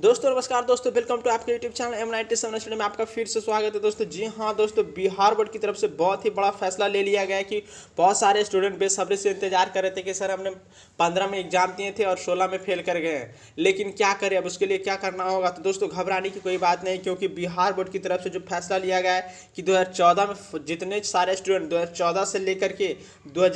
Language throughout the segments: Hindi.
दोस्तों नमस्कार दोस्तों वेलकम टू आपके YouTube channel M ninety seven में आपका फिर से स्वागत है दोस्तों जी हाँ दोस्तों बिहार बोर्ड की तरफ से बहुत ही बड़ा फैसला ले लिया गया कि बहुत सारे स्टूडेंट बेसब्री से इंतजार कर रहे थे कि सर हमने पंद्रह में एग्जाम दिए थे और सोलह में फेल कर गए हैं लेकिन क्या करें अब उसके लिए क्या करना होगा तो दोस्तों घबराने की कोई बात नहीं क्योंकि बिहार बोर्ड की तरफ से जो फैसला लिया गया है कि दो में जितने सारे स्टूडेंट दो से लेकर के दो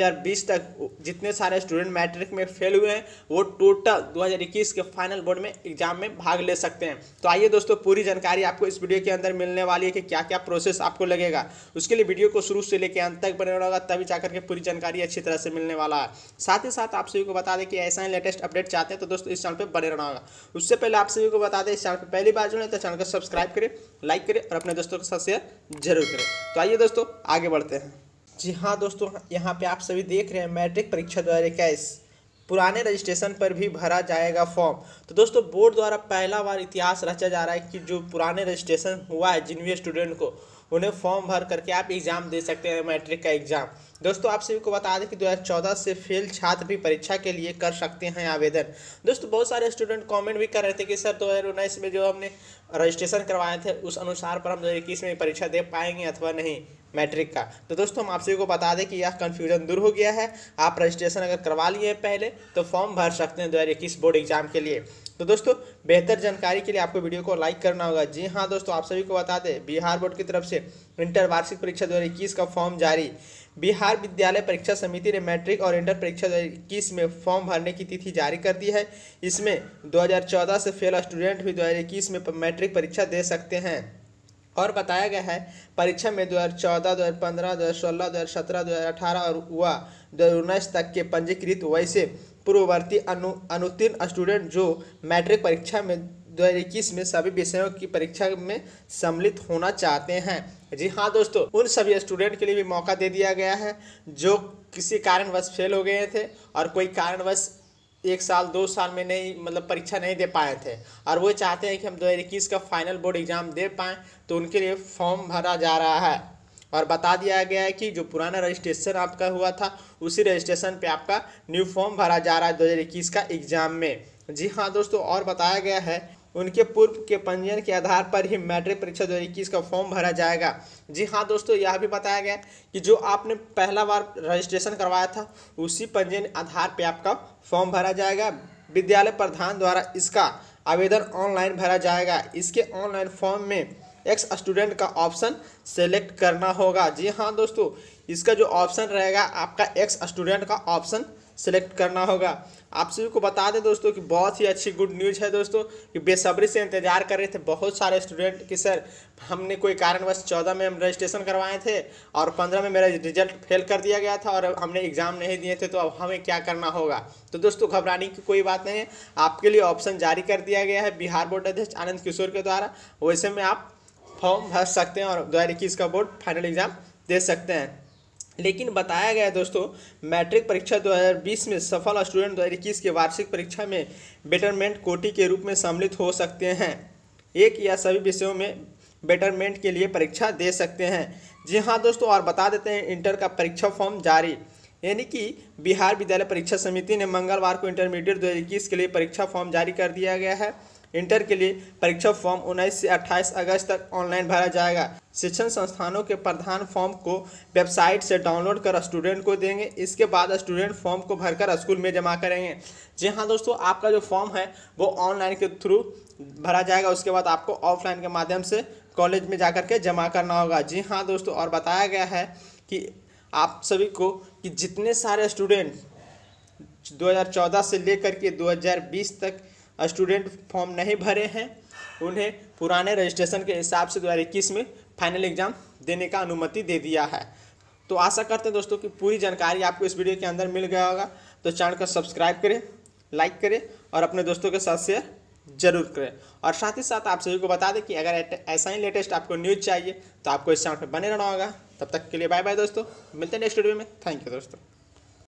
तक जितने सारे स्टूडेंट मैट्रिक में फेल हुए हैं वो टोटल दो के फाइनल बोर्ड में एग्जाम में भाग भाग ले सकते हैं तो आइए दोस्तों पूरी जानकारी आपको इस वीडियो के अंदर मिलने वाली है कि क्या क्या प्रोसेस आपको लगेगा उसके लिए वीडियो को शुरू से लेकर अंत तक बने होगा तभी जाकर के पूरी जानकारी अच्छी तरह से मिलने वाला है साथ ही साथ आप सभी को बता दें कि ऐसा ही लेटेस्ट अपडेट चाहते हैं तो दोस्तों इस चैनल पर बने रहना होगा उससे पहले आप सभी को बता दें इस चैनल पर पहली बार जुड़े तो चैनल को सब्सक्राइब करें लाइक करें और अपने दोस्तों के साथ शेयर जरूर करें तो आइए दोस्तों आगे बढ़ते हैं जी हाँ दोस्तों यहाँ पे आप सभी देख रहे हैं मैट्रिक परीक्षा दो हज़ार इक्कीस पुराने रजिस्ट्रेशन पर भी भरा जाएगा फॉर्म तो दोस्तों बोर्ड द्वारा पहला बार इतिहास रचा जा रहा है कि जो पुराने रजिस्ट्रेशन हुआ है जिन भी स्टूडेंट को उन्हें फॉर्म भर करके आप एग्ज़ाम दे सकते हैं मैट्रिक का एग्ज़ाम दोस्तों आप सभी को बता दें कि 2014 से फेल छात्र भी परीक्षा के लिए कर सकते हैं आवेदन दोस्तों बहुत सारे स्टूडेंट कमेंट भी कर रहे थे कि सर दो हज़ार में जो हमने रजिस्ट्रेशन करवाए थे उस अनुसार पर हम दो हज़ार में परीक्षा दे पाएंगे अथवा नहीं मैट्रिक का तो दोस्तों हम आप सभी को बता दें कि यह कन्फ्यूजन दूर हो गया है आप रजिस्ट्रेशन अगर करवा लिए हैं पहले तो फॉर्म भर सकते हैं दो हज़ार इक्कीस बोर्ड एग्जाम के लिए तो दोस्तों बेहतर जानकारी के लिए आपको वीडियो को लाइक करना होगा जी हाँ दोस्तों आप सभी को बता दें बिहार बोर्ड की तरफ से इंटर वार्षिक परीक्षा दो का फॉर्म जारी बिहार विद्यालय परीक्षा समिति ने मैट्रिक और इंटर परीक्षा दो इक्कीस में फॉर्म भरने की तिथि जारी कर दी है इसमें 2014 से फेल स्टूडेंट भी दो में मैट्रिक परीक्षा दे सकते हैं और बताया गया है परीक्षा में 2014, 2015, 2016, 2017, 2018 और हुआ दो तक के पंजीकृत वैसे पूर्ववर्ती अनु अनुत्तीर्ण स्टूडेंट जो मैट्रिक परीक्षा में दो हज़ार इक्कीस में सभी विषयों की परीक्षा में सम्मिलित होना चाहते हैं जी हाँ दोस्तों उन सभी स्टूडेंट के लिए भी मौका दे दिया गया है जो किसी कारणवश फेल हो गए थे और कोई कारणवश एक साल दो साल में नहीं मतलब परीक्षा नहीं दे पाए थे और वो चाहते हैं कि हम दो हज़ार इक्कीस का फाइनल बोर्ड एग्ज़ाम दे पाएँ तो उनके लिए फॉर्म भरा जा रहा है और बता दिया गया है कि जो पुराना रजिस्ट्रेशन आपका हुआ था उसी रजिस्ट्रेशन पे आपका न्यू फॉर्म भरा जा रहा है इक्कीस का एग्ज़ाम में जी हाँ दोस्तों और बताया गया है उनके पूर्व के पंजीयन के आधार पर ही मैट्रिक परीक्षा दो इक्कीस का फॉर्म भरा जाएगा जी हाँ दोस्तों यह भी बताया गया कि जो आपने पहला बार रजिस्ट्रेशन करवाया था उसी पंजीयन आधार पर आपका फॉर्म भरा जाएगा विद्यालय प्रधान द्वारा इसका आवेदन ऑनलाइन भरा जाएगा इसके ऑनलाइन फॉर्म में एक्स स्टूडेंट का ऑप्शन सेलेक्ट करना होगा जी हाँ दोस्तों इसका जो ऑप्शन रहेगा आपका एक्स स्टूडेंट का ऑप्शन सेलेक्ट करना होगा आप सभी को बता दें दोस्तों कि बहुत ही अच्छी गुड न्यूज़ है दोस्तों कि बेसब्री से इंतजार कर रहे थे बहुत सारे स्टूडेंट कि सर हमने कोई कारणवश चौदह में हम रजिस्ट्रेशन करवाए थे और पंद्रह में मेरा रिजल्ट फेल कर दिया गया था और हमने एग्ज़ाम नहीं दिए थे तो अब हमें क्या करना होगा तो दोस्तों घबराने की कोई बात नहीं है आपके लिए ऑप्शन जारी कर दिया गया है बिहार बोर्ड अध्यक्ष आनंद किशोर के द्वारा वैसे में आप फॉर्म भर सकते हैं और दो हज़ार इक्कीस का बोर्ड फाइनल एग्ज़ाम दे सकते हैं लेकिन बताया गया है दोस्तों मैट्रिक परीक्षा 2020 में सफल स्टूडेंट 2021 के वार्षिक परीक्षा में बेटरमेंट कोटि के रूप में सम्मिलित हो सकते हैं एक या सभी विषयों में बेटरमेंट के लिए परीक्षा दे सकते हैं जी हाँ दोस्तों और बता देते हैं इंटर का परीक्षा फॉर्म जारी यानी कि बिहार विद्यालय परीक्षा समिति ने मंगलवार को इंटरमीडिएट दो के लिए परीक्षा फॉर्म जारी कर दिया गया है इंटर के लिए परीक्षा फॉर्म उन्नीस से अट्ठाईस अगस्त तक ऑनलाइन भरा जाएगा शिक्षण संस्थानों के प्रधान फॉर्म को वेबसाइट से डाउनलोड कर स्टूडेंट को देंगे इसके बाद स्टूडेंट फॉर्म को भरकर स्कूल में जमा करेंगे जी हाँ दोस्तों आपका जो फॉर्म है वो ऑनलाइन के थ्रू भरा जाएगा उसके बाद आपको ऑफलाइन के माध्यम से कॉलेज में जा के जमा करना होगा जी हाँ दोस्तों और बताया गया है कि आप सभी को कि जितने सारे स्टूडेंट 2014 से लेकर के 2020 तक स्टूडेंट फॉर्म नहीं भरे हैं उन्हें पुराने रजिस्ट्रेशन के हिसाब से दो में फाइनल एग्जाम देने का अनुमति दे दिया है तो आशा करते हैं दोस्तों कि पूरी जानकारी आपको इस वीडियो के अंदर मिल गया होगा तो चैनल को सब्सक्राइब करें लाइक करें और अपने दोस्तों के साथ शेयर जरूर करें और साथ ही साथ आप सभी को बता दें कि अगर ऐसा ही लेटेस्ट आपको न्यूज़ चाहिए तो आपको इस चैनल पर बने रहना होगा तब तक के लिए बाय बाय दोस्तों मिलते हैं नेक्स्ट वीडियो में थैंक यू दोस्तों